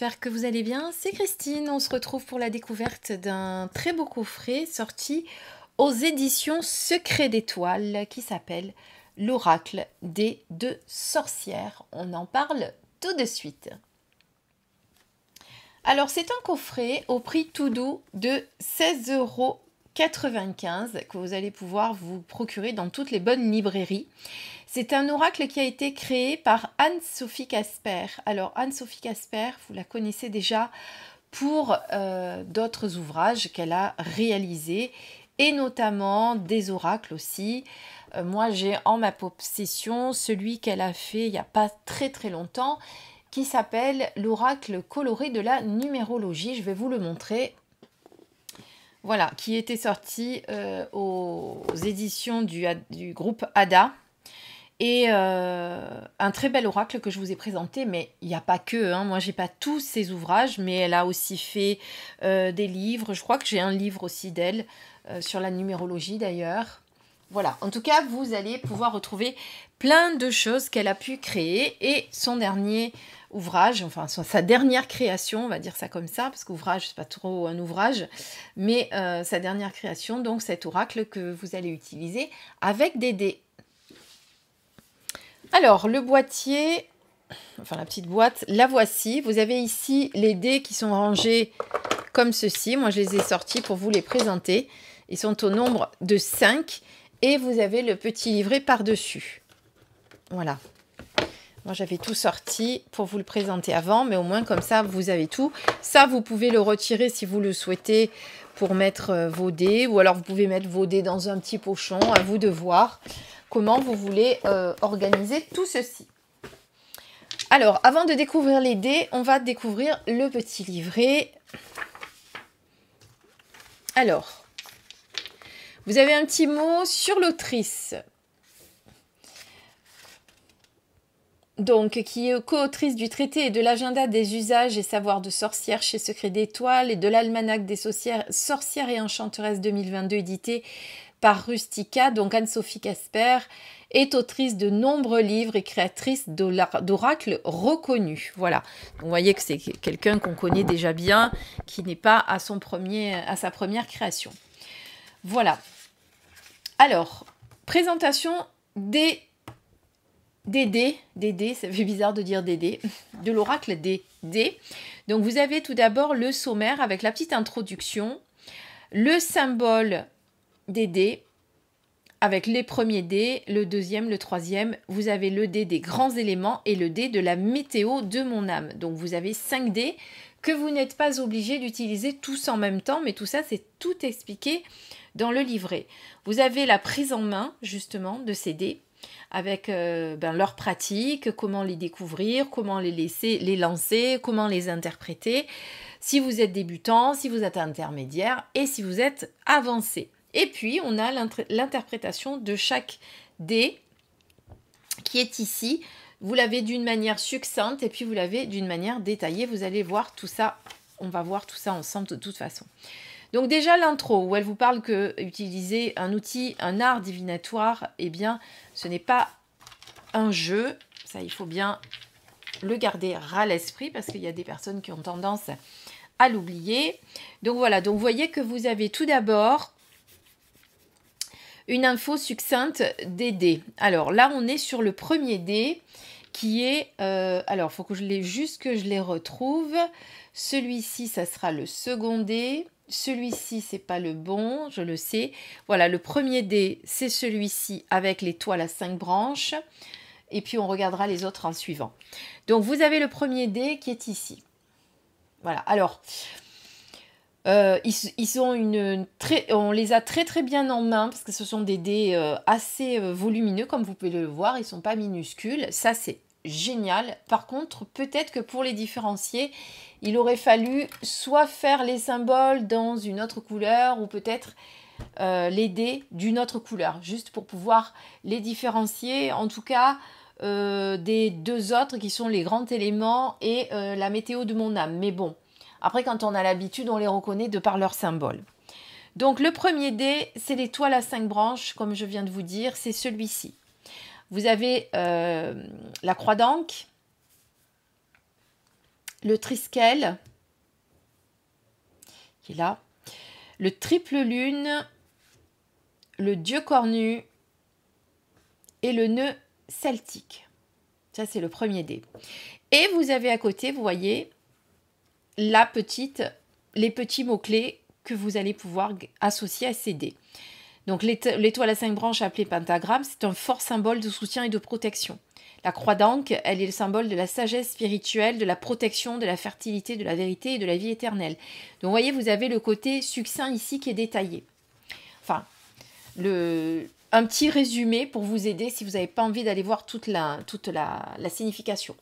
j'espère que vous allez bien. C'est Christine, on se retrouve pour la découverte d'un très beau coffret sorti aux éditions Secret d'étoiles qui s'appelle L'oracle des deux sorcières. On en parle tout de suite. Alors c'est un coffret au prix tout doux de 16 euros 95 que vous allez pouvoir vous procurer dans toutes les bonnes librairies. C'est un oracle qui a été créé par Anne-Sophie Casper. Alors Anne-Sophie Casper, vous la connaissez déjà pour euh, d'autres ouvrages qu'elle a réalisés et notamment des oracles aussi. Euh, moi j'ai en ma possession celui qu'elle a fait il n'y a pas très très longtemps qui s'appelle l'oracle coloré de la numérologie. Je vais vous le montrer voilà, qui était sorti euh, aux éditions du, groupe ADA. Et euh, un très bel oracle que je vous ai présenté, mais il n'y a pas que. Hein. Moi, j'ai pas tous ses ouvrages, mais elle a aussi fait euh, des livres. Je crois que j'ai un livre aussi d'elle, sur la numérologie d'ailleurs. Voilà, en tout cas, vous allez pouvoir retrouver plein de choses qu'elle a pu créer et son dernier ouvrage, enfin sa dernière création, on va dire ça comme ça, parce qu'ouvrage, c'est pas trop un ouvrage, mais euh, sa dernière création, donc cet oracle que vous allez utiliser avec des dés. Alors, le boîtier, enfin la petite boîte, la voici. Vous avez ici les dés qui sont rangés comme ceci. Moi, je les ai sortis pour vous les présenter. Ils sont au nombre de 5 et vous avez le petit livret par-dessus. Voilà. Moi, j'avais tout sorti pour vous le présenter avant, mais au moins comme ça, vous avez tout. Ça, vous pouvez le retirer si vous le souhaitez pour mettre euh, vos dés, ou alors vous pouvez mettre vos dés dans un petit pochon, à vous de voir comment vous voulez euh, organiser tout ceci. Alors, avant de découvrir les dés, on va découvrir le petit livret. Alors, vous avez un petit mot sur l'autrice. donc qui est co-autrice du traité et de l'agenda des usages et savoirs de sorcières chez Secret d'Étoiles et de l'almanach des sorcières et enchanteresses 2022 édité par Rustica, donc Anne-Sophie Casper, est autrice de nombreux livres et créatrice d'oracles reconnus. Voilà. vous voyez que c'est quelqu'un qu'on connaît déjà bien, qui n'est pas à, son premier, à sa première création. Voilà. Alors, présentation des des dés, ça fait bizarre de dire des dés, de l'oracle des dés. Donc vous avez tout d'abord le sommaire avec la petite introduction, le symbole des dés, avec les premiers dés, le deuxième, le troisième. Vous avez le dé des grands éléments et le dé de la météo de mon âme. Donc vous avez cinq dés que vous n'êtes pas obligé d'utiliser tous en même temps, mais tout ça c'est tout expliqué dans le livret. Vous avez la prise en main justement de ces dés avec euh, ben, leurs pratiques, comment les découvrir, comment les laisser, les lancer, comment les interpréter, si vous êtes débutant, si vous êtes intermédiaire et si vous êtes avancé. Et puis on a l'interprétation de chaque dé qui est ici. Vous l'avez d'une manière succincte et puis vous l'avez d'une manière détaillée. Vous allez voir tout ça. On va voir tout ça ensemble de toute façon. Donc déjà l'intro où elle vous parle que utiliser un outil, un art divinatoire, eh bien ce n'est pas un jeu, ça il faut bien le garder à l'esprit parce qu'il y a des personnes qui ont tendance à l'oublier. Donc voilà, donc vous voyez que vous avez tout d'abord une info succincte des dés. Alors là on est sur le premier dé qui est, euh, alors faut que je l'ai juste que je les retrouve. Celui-ci, ça sera le second dé celui-ci, c'est pas le bon, je le sais. Voilà, le premier dé, c'est celui-ci avec les toiles à cinq branches. Et puis, on regardera les autres en suivant. Donc, vous avez le premier dé qui est ici. Voilà, alors, euh, ils, ont une, très, on les a très très bien en main parce que ce sont des dés euh, assez euh, volumineux, comme vous pouvez le voir, ils ne sont pas minuscules. Ça, c'est génial. Par contre, peut-être que pour les différencier, il aurait fallu soit faire les symboles dans une autre couleur ou peut-être euh, les dés d'une autre couleur, juste pour pouvoir les différencier, en tout cas euh, des deux autres qui sont les grands éléments et euh, la météo de mon âme. Mais bon, après quand on a l'habitude, on les reconnaît de par leurs symboles. Donc le premier dé, c'est l'étoile à cinq branches, comme je viens de vous dire, c'est celui-ci. Vous avez la croix d'encre, le triskel, qui est là, le triple lune, le dieu cornu et le nœud celtique. Ça, c'est le premier dé. Et vous avez à côté, vous voyez, la petite, les petits mots-clés que vous allez pouvoir associer à ces dés. Donc l'étoile à cinq branches appelée pentagramme, c'est un fort symbole de soutien et de protection. La croix d'encre, elle est le symbole de la sagesse spirituelle, de la protection, de la fertilité, de la vérité et de la vie éternelle. Donc, voyez, vous avez le côté succinct ici qui est détaillé. Enfin, le, un petit résumé pour vous aider si vous n'avez pas envie d'aller voir toute, la, toute la, signification.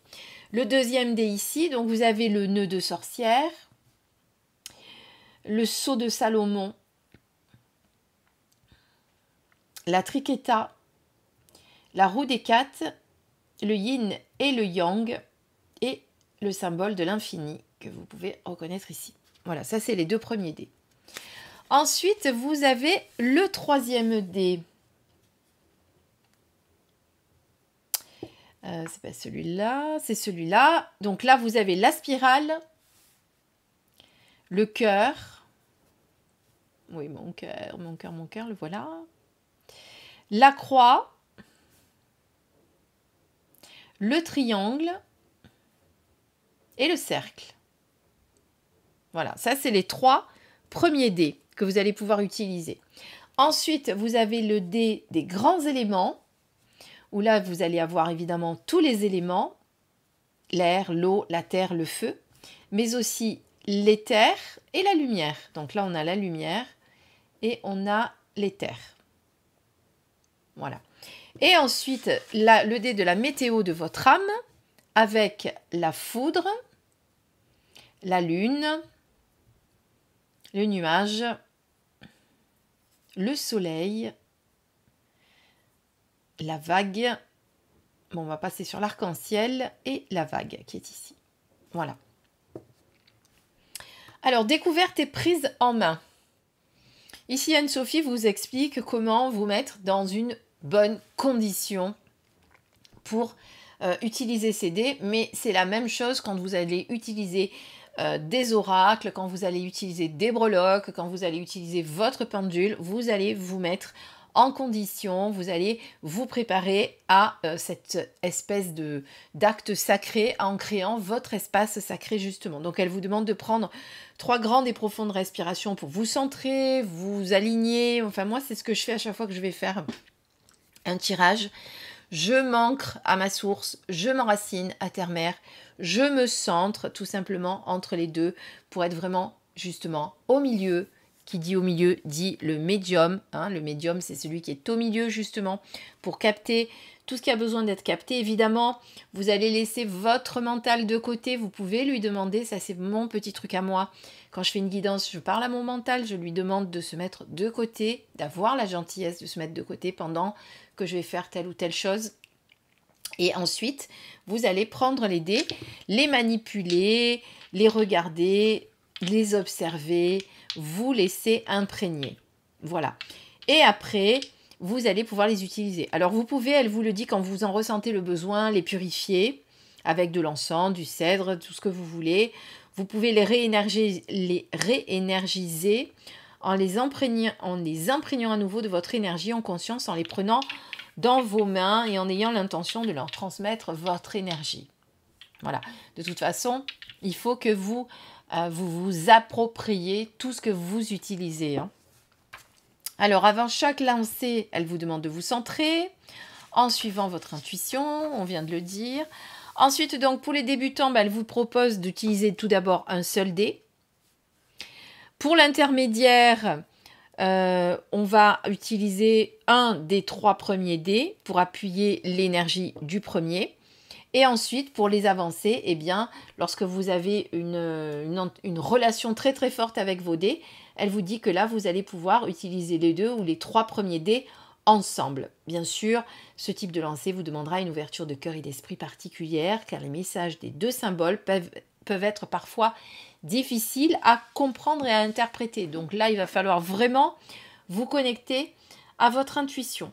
Le deuxième dé ici, donc vous avez le nœud de sorcière, le sceau de Salomon, la triqueta, la roue des quatre le yin et le yang et le symbole de l'infini que vous pouvez reconnaître ici. Voilà, ça c'est les deux premiers dés. Ensuite, vous avez le troisième dé. Euh, c'est pas celui-là, c'est celui-là. Donc là, vous avez la spirale, le cœur. Oui, mon cœur, mon cœur, mon cœur, le voilà. La croix, le triangle et le cercle. Voilà, ça c'est les trois premiers dés que vous allez pouvoir utiliser. Ensuite, vous avez le dé des grands éléments, où là vous allez avoir évidemment tous les éléments, l'air, l'eau, la terre, le feu, mais aussi l'éther et la lumière. Donc là on a la lumière et on a l'éther. Voilà. Et ensuite, le dé de la météo de votre âme avec la foudre, la lune, le nuage, le soleil, la vague. Bon, on va passer sur l'arc-en-ciel et la vague qui est ici. Voilà. Alors, découverte et prise en main. Ici, Anne-Sophie vous explique comment vous mettre dans une bonnes conditions pour euh, utiliser ces dés, mais c'est la même chose quand vous allez utiliser euh, des oracles, quand vous allez utiliser des breloques, quand vous allez utiliser votre pendule, vous allez vous mettre en condition, vous allez vous préparer à euh, cette espèce de d'acte sacré en créant votre espace sacré justement. Donc elle vous demande de prendre trois grandes et profondes respirations pour vous centrer, vous aligner. Enfin moi c'est ce que je fais à chaque fois que je vais faire un tirage. Je m'ancre à ma source, je m'enracine à terre-mère, je me centre tout simplement entre les deux pour être vraiment justement au milieu. Qui dit au milieu dit le médium. Hein. le médium, c'est celui qui est au milieu justement pour capter tout ce qui a besoin d'être capté. Évidemment, vous allez laisser votre mental de côté, vous pouvez lui demander, ça c'est mon petit truc à moi. Quand je fais une guidance, je parle à mon mental, je lui demande de se mettre de côté, d'avoir la gentillesse de se mettre de côté pendant que je vais faire telle ou telle chose. Et ensuite, vous allez prendre les dés, les manipuler, les regarder, les observer, vous laisser imprégner. Voilà. Et après, vous allez pouvoir les utiliser. Alors vous pouvez, elle vous le dit quand vous en ressentez le besoin, les purifier avec de l'encens, du cèdre, tout ce que vous voulez. Vous pouvez les réénergiser, les réénergiser en, les imprégnant, en les imprégnant à nouveau de votre énergie en conscience, en les prenant dans vos mains et en ayant l'intention de leur transmettre votre énergie. Voilà. De toute façon, il faut que vous euh, vous, vous appropriez tout ce que vous utilisez. Hein. Alors avant chaque lancée, elle vous demande de vous centrer en suivant votre intuition, on vient de le dire. Ensuite, donc pour les débutants, ben, elle vous propose d'utiliser tout d'abord un seul dé. Pour l'intermédiaire, euh, on va utiliser un des trois premiers dés pour appuyer l'énergie du premier. Et ensuite, pour les avancer, eh bien, lorsque vous avez une, relation très très forte avec vos dés, elle vous dit que là, vous allez pouvoir utiliser les deux ou les trois premiers dés ensemble. Bien sûr, ce type de lancer vous demandera une ouverture de cœur et d'esprit particulière, car les messages des deux symboles peuvent être parfois difficiles à comprendre et à interpréter. Donc là, il va falloir vraiment vous connecter à votre intuition.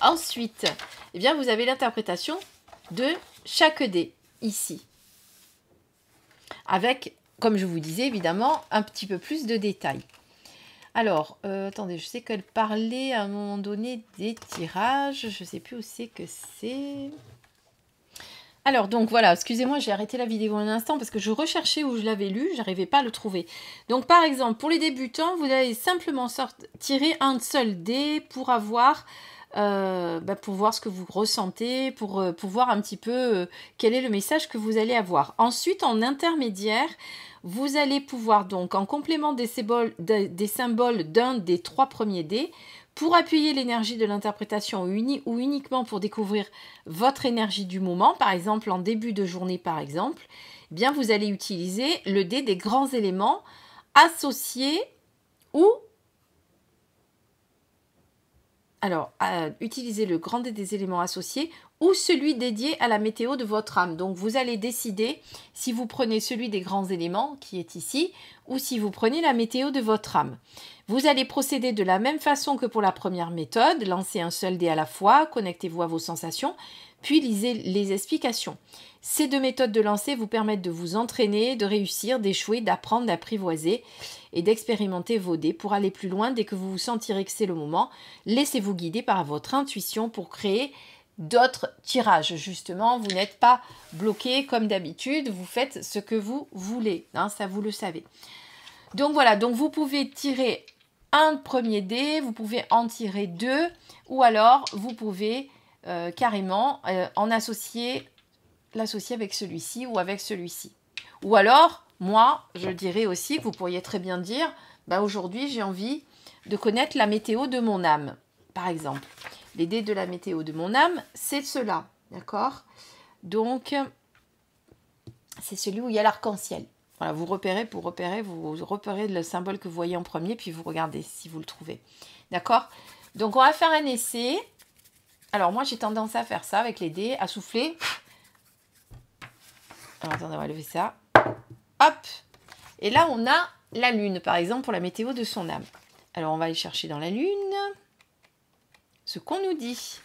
Ensuite, eh bien, vous avez l'interprétation de chaque dé ici. Avec, comme je vous disais, évidemment, un petit peu plus de détails. Alors, euh, attendez, je sais qu'elle parlait à un moment donné des tirages. Je ne sais plus où c'est que c'est. Alors donc voilà, excusez-moi, j'ai arrêté la vidéo un instant parce que je recherchais où je l'avais lu, n'arrivais pas à le trouver. Donc par exemple, pour les débutants, vous allez simplement tirer un seul dé pour avoir euh, bah, pour voir ce que vous ressentez, pour, euh, voir un petit peu euh, quel est le message que vous allez avoir. Ensuite, en intermédiaire, vous allez pouvoir donc, en complément des symboles d'un des, trois premiers dés, pour appuyer l'énergie de l'interprétation ou uniquement pour découvrir votre énergie du moment, par exemple en début de journée par exemple, eh bien vous allez utiliser le dé des grands éléments associés ou alors, utilisez le grand des éléments associés ou celui dédié à la météo de votre âme. Donc, vous allez décider si vous prenez celui des grands éléments qui est ici ou si vous prenez la météo de votre âme. Vous allez procéder de la même façon que pour la première méthode, lancez un seul dé à la fois, connectez-vous à vos sensations, puis lisez les explications. Ces deux méthodes de lancer vous permettent de vous entraîner, de réussir, d'échouer, d'apprendre, d'apprivoiser et d'expérimenter vos dés pour aller plus loin dès que vous vous sentirez que c'est le moment. Laissez-vous guider par votre intuition pour créer d'autres tirages. Justement, vous n'êtes pas bloqué comme d'habitude, vous faites ce que vous voulez, hein, ça vous le savez. Donc voilà, donc vous pouvez tirer un premier dé, vous pouvez en tirer deux, ou alors vous pouvez euh, carrément euh, en associer l'associer avec celui-ci ou avec celui-ci. Ou alors, moi, je dirais aussi vous pourriez très bien dire, bah aujourd'hui j'ai envie de connaître la météo de mon âme, par exemple. L'idée de la météo de mon âme, c'est cela, d'accord Donc, c'est celui où il y a l'arc-en-ciel. Voilà, vous repérez, pour repérer, vous repérez le symbole que vous voyez en premier, puis vous regardez si vous le trouvez. D'accord Donc, on va faire un essai. Alors, moi, j'ai tendance à faire ça avec les dés, à souffler on va lever ça. Hop Et là, on a la lune, par exemple, pour la météo de son âme. Alors, on va aller chercher dans la lune ce qu'on nous dit.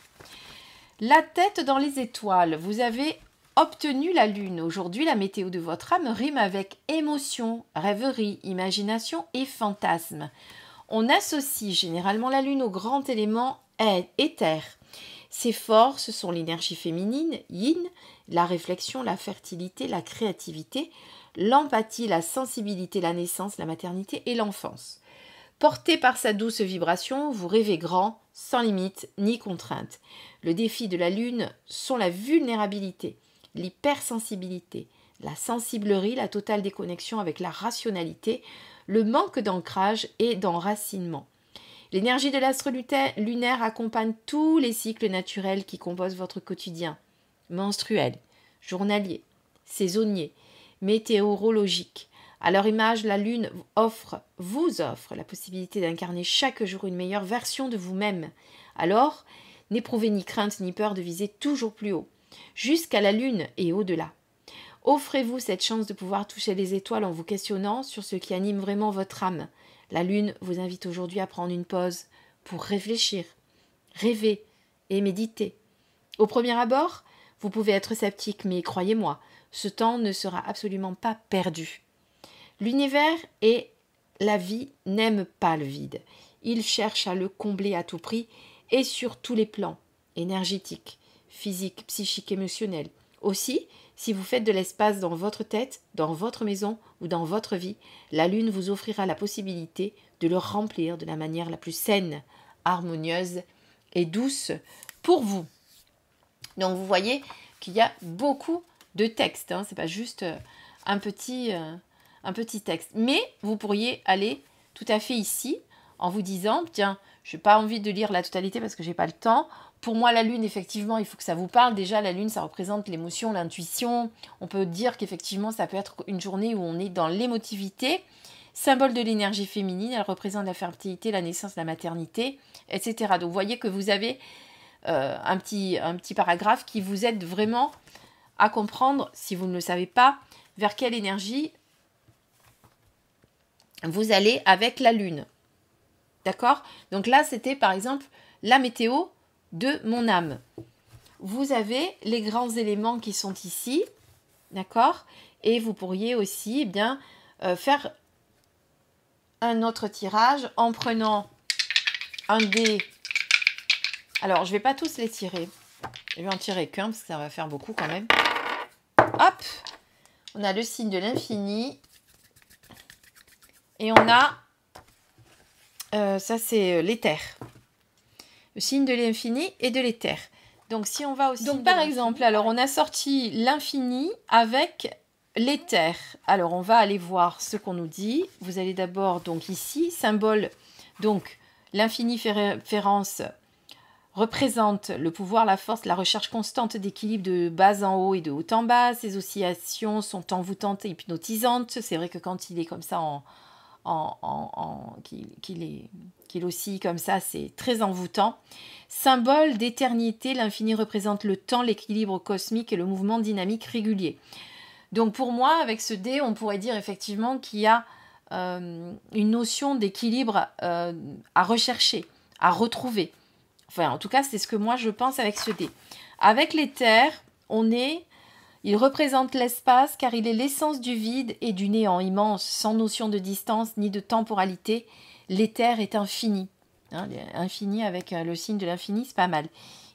La tête dans les étoiles. Vous avez obtenu la lune. Aujourd'hui, la météo de votre âme rime avec émotion, rêverie, imagination et fantasme. On associe généralement la lune au grand élément éther. Ses forces sont l'énergie féminine, yin, la réflexion, la fertilité, la créativité, l'empathie, la sensibilité, la naissance, la maternité et l'enfance. Porté par sa douce vibration, vous rêvez grand, sans limite ni contrainte. Le défi de la Lune sont la vulnérabilité, l'hypersensibilité, la sensiblerie, la totale déconnexion avec la rationalité, le manque d'ancrage et d'enracinement. L'énergie de l'astre lunaire accompagne tous les cycles naturels qui composent votre quotidien menstruel, journalier, saisonnier, météorologique. À leur image, la Lune offre, vous offre la possibilité d'incarner chaque jour une meilleure version de vous-même. Alors, n'éprouvez ni crainte ni peur de viser toujours plus haut, jusqu'à la Lune et au-delà. Offrez-vous cette chance de pouvoir toucher les étoiles en vous questionnant sur ce qui anime vraiment votre âme, la lune vous invite aujourd'hui à prendre une pause pour réfléchir, rêver et méditer. Au premier abord, vous pouvez être sceptique, mais croyez-moi, ce temps ne sera absolument pas perdu. L'univers et la vie n'aiment pas le vide. Ils cherchent à le combler à tout prix et sur tous les plans, énergétique, physiques, psychiques, émotionnel. Aussi, si vous faites de l'espace dans votre tête, dans votre maison ou dans votre vie, la Lune vous offrira la possibilité de le remplir de la manière la plus saine, harmonieuse et douce pour vous. Donc vous voyez qu'il y a beaucoup de textes, hein. ce n'est pas juste euh, un petit, euh, un petit texte. Mais vous pourriez aller tout à fait ici en vous disant, tiens, je n'ai pas envie de lire la totalité parce que je j'ai pas le temps, pour moi, la lune, effectivement, il faut que ça vous parle. Déjà, la lune, ça représente l'émotion, l'intuition. On peut dire qu'effectivement, ça peut être une journée où on est dans l'émotivité. Symbole de l'énergie féminine, elle représente la fertilité, la naissance, la maternité, etc. Donc, vous voyez que vous avez euh, un, petit, un petit paragraphe qui vous aide vraiment à comprendre, si vous ne le savez pas, vers quelle énergie vous allez avec la lune. D'accord Donc là, c'était par exemple la météo de mon âme. Vous avez les grands éléments qui sont ici, d'accord Et vous pourriez aussi eh bien euh, faire un autre tirage en prenant un des Alors, je ne vais pas tous les tirer. Je vais en tirer qu'un parce que ça va faire beaucoup quand même. Hop On a le signe de l'infini. Et on a... Euh, ça, c'est euh, l'éther signe de l'infini et de l'éther. Donc si on va aussi Donc par exemple, alors on a sorti l'infini avec l'éther. Alors on va aller voir ce qu'on nous dit. Vous allez d'abord donc ici symbole donc l'infini fait référence représente le pouvoir, la force, la recherche constante d'équilibre de bas en haut et de haut en bas. Ces oscillations sont envoûtantes et hypnotisantes. C'est vrai que quand il est comme ça en, en, en, qu'il oscille comme ça, c'est très envoûtant. Symbole d'éternité, l'infini représente le temps, l'équilibre cosmique et le mouvement dynamique régulier. Donc pour moi, avec ce dé, on pourrait dire effectivement qu'il y a euh, une notion d'équilibre euh, à rechercher, à retrouver. Enfin, en tout cas, c'est ce que moi je pense avec ce dé. Avec les terres, on est il représente l'espace car il est l'essence du vide et du néant immense, sans notion de distance ni de temporalité. L'éther est infini. Hein, infini avec euh, le signe de l'infini, c'est pas mal.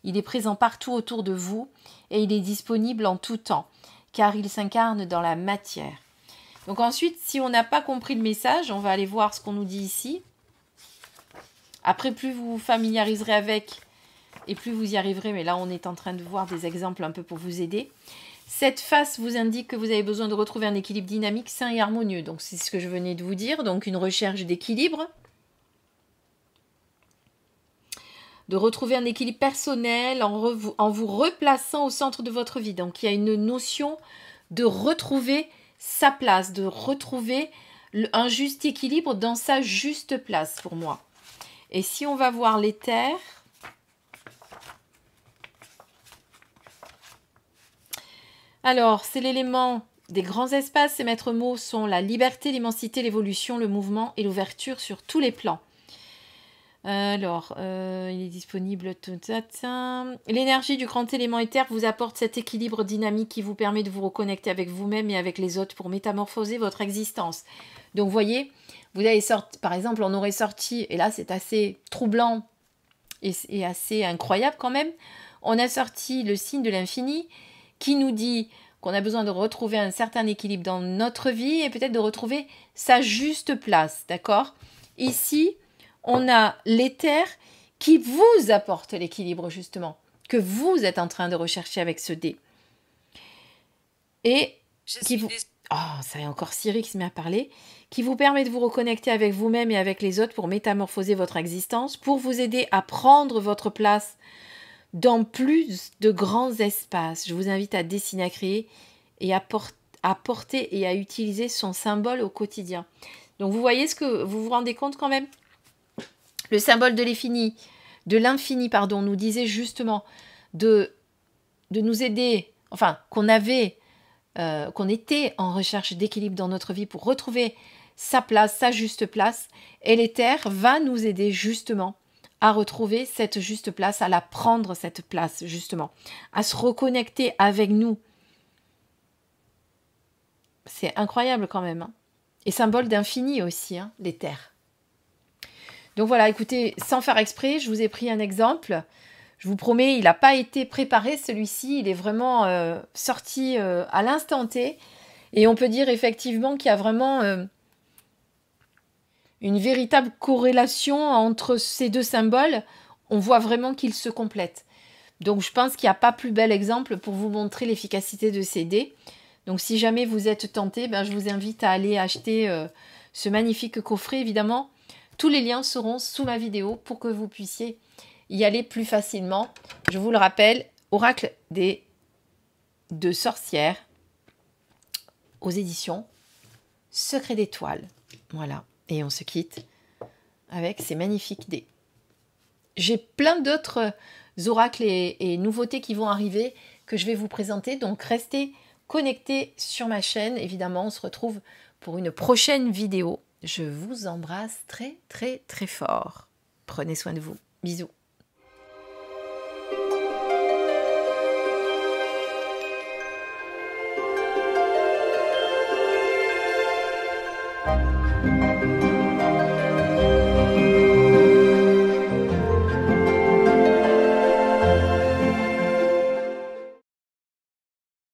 Il est présent partout autour de vous et il est disponible en tout temps, car il s'incarne dans la matière. Donc ensuite, si on n'a pas compris le message, on va aller voir ce qu'on nous dit ici. Après, plus vous vous familiariserez avec et plus vous y arriverez, mais là on est en train de voir des exemples un peu pour vous aider. Cette face vous indique que vous avez besoin de retrouver un équilibre dynamique sain et harmonieux. Donc c'est ce que je venais de vous dire, donc une recherche d'équilibre. De retrouver un équilibre personnel en, vous replaçant au centre de votre vie. Donc il y a une notion de retrouver sa place, de retrouver un juste équilibre dans sa juste place pour moi. Et si on va voir les terres, Alors, c'est l'élément des grands espaces. Ces maîtres mots sont la liberté, l'immensité, l'évolution, le mouvement et l'ouverture sur tous les plans. Alors, euh, il est disponible tout ça. L'énergie du grand élément éther vous apporte cet équilibre dynamique qui vous permet de vous reconnecter avec vous-même et avec les autres pour métamorphoser votre existence. Donc, voyez, vous avez sorti, par exemple, on aurait sorti, et là c'est assez troublant et assez incroyable quand même, on a sorti le signe de l'infini qui nous dit qu'on a besoin de retrouver un certain équilibre dans notre vie et peut-être de retrouver sa juste place, d'accord Ici, on a l'éther qui vous apporte l'équilibre justement, que vous êtes en train de rechercher avec ce dé. Et qui vous... Oh, ça est encore Siri qui se met à parler, qui vous permet de vous reconnecter avec vous-même et avec les autres pour métamorphoser votre existence, pour vous aider à prendre votre place dans plus de grands espaces. Je vous invite à dessiner, à créer et à, porter et à utiliser son symbole au quotidien. Donc vous voyez ce que vous vous rendez compte quand même Le symbole de l'infini, de l'infini pardon, nous disait justement de, de nous aider, enfin qu'on avait, euh, qu'on était en recherche d'équilibre dans notre vie pour retrouver sa place, sa juste place. Et l'éther va nous aider justement à retrouver cette juste place, à la prendre cette place justement, à se reconnecter avec nous. C'est incroyable quand même. Hein. Et symbole d'infini aussi, hein, les terres. Donc voilà, écoutez, sans faire exprès, je vous ai pris un exemple. Je vous promets, il n'a pas été préparé celui-ci, il est vraiment euh, sorti euh, à l'instant T. Et on peut dire effectivement qu'il y a vraiment euh, une véritable corrélation entre ces deux symboles, on voit vraiment qu'ils se complètent. Donc je pense qu'il n'y a pas plus bel exemple pour vous montrer l'efficacité de ces dés. Donc si jamais vous êtes tenté, ben, je vous invite à aller acheter euh, ce magnifique coffret. Évidemment, tous les liens seront sous ma vidéo pour que vous puissiez y aller plus facilement. Je vous le rappelle, Oracle des deux sorcières aux éditions Secret d'étoiles. Voilà. Et on se quitte avec ces magnifiques dés. J'ai plein d'autres oracles et, nouveautés qui vont arriver que je vais vous présenter. Donc restez connectés sur ma chaîne. Évidemment, on se retrouve pour une prochaine vidéo. Je vous embrasse très très très fort. Prenez soin de vous. Bisous.